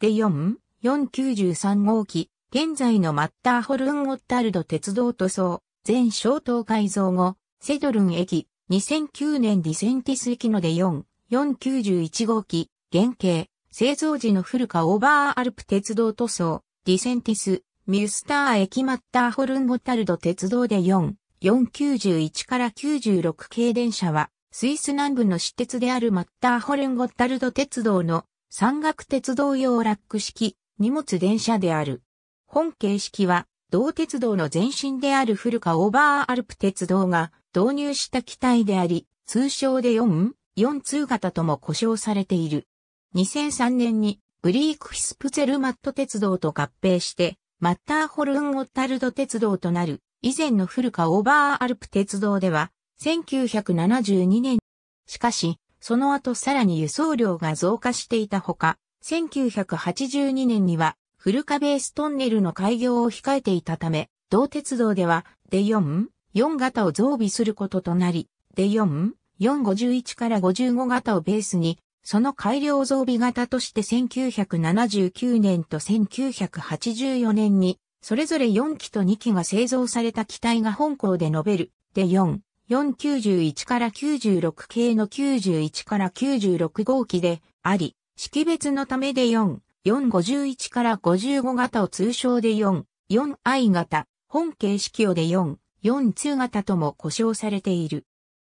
で4、493号機、現在のマッターホルンゴッタルド鉄道塗装、全小島改造後、セドルン駅、2009年ディセンティス駅ので4、491号機、原型、製造時の古川オーバーアルプ鉄道塗装、ディセンティス、ミュスター駅マッターホルンゴタルド鉄道で4、491から96系電車は、スイス南部の私鉄であるマッターホルンゴタルド鉄道の山岳鉄道用ラック式荷物電車である。本形式は、同鉄道の前身である古川オーバーアルプ鉄道が導入した機体であり、通称で4、4通型とも呼称されている。2003年にグリークヒスプツェルマット鉄道と合併して、マッターホルン・オッタルド鉄道となる、以前の古川オーバーアルプ鉄道では、1972年。しかし、その後さらに輸送量が増加していたほか、1982年には古カベーストンネルの開業を控えていたため、同鉄道では、デ4、4型を増備することとなり、デ4、451から55型をベースに、その改良増備型として1979年と1984年に、それぞれ4機と2機が製造された機体が本校で述べる、デ4、491から96系の91から96号機であり、識別のためで4、451から55型を通称で4、4i 型、本形式をで4、4通型とも呼称されている。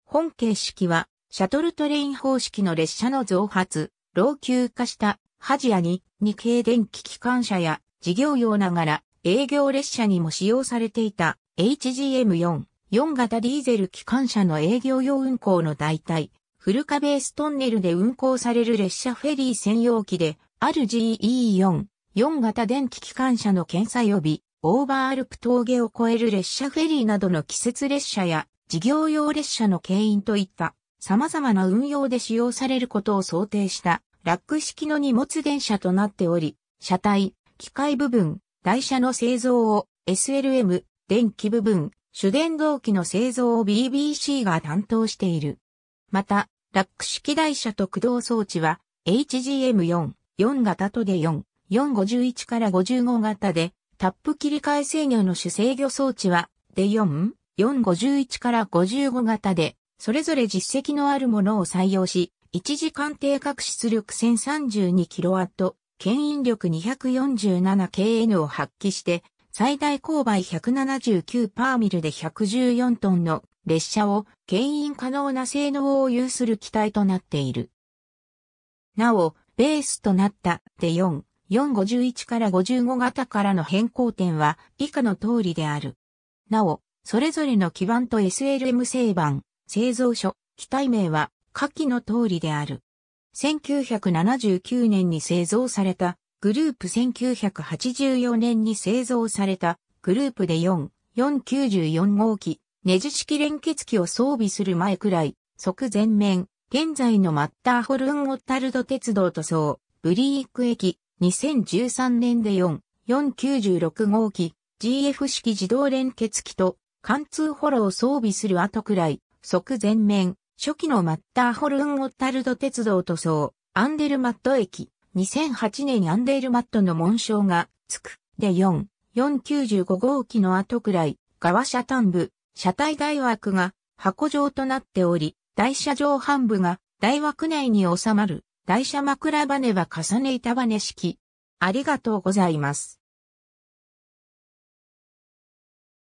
本形式は、シャトルトレイン方式の列車の増発、老朽化したハジアに、2系電気機関車や事業用ながら営業列車にも使用されていた HGM4、4型ディーゼル機関車の営業用運行の代替、フルカベーストンネルで運行される列車フェリー専用機で、ある GE4、4型電気機関車の検査予備、オーバーアルプ峠を越える列車フェリーなどの季節列車や事業用列車の牽引といった様々な運用で使用されることを想定したラック式の荷物電車となっており、車体、機械部分、台車の製造を SLM、電気部分、主電動機の製造を BBC が担当している。また、ラック式台車と駆動装置は HGM4、4型とで4、451から55型で、タップ切り替え制御の主制御装置は、で4、451から55型で、それぞれ実績のあるものを採用し、1時間定格出力 1032kW、牽引力 247kN を発揮して、最大勾配179パーミルで114トンの列車を牽引可能な性能を有する機体となっている。なお、ベースとなったで4、451から55型からの変更点は以下の通りである。なお、それぞれの基板と SLM 製板、製造所、機体名は下記の通りである。1979年に製造されたグループ1984年に製造されたグループで4、494号機、ネジ式連結機を装備する前くらい、即前面、現在のマッターホルンオッタルド鉄道塗装、ブリーク駅、2013年で4、496号機、GF 式自動連結機と、貫通ホロを装備する後くらい、即前面、初期のマッターホルンオッタルド鉄道塗装、アンデルマット駅、2008年アンデールマットの紋章がつく。で4、495号機の後くらい、側車端部、車体台枠が箱状となっており、台車上半部が台枠内に収まる、台車枕羽は重ね板羽式。ありがとうございます。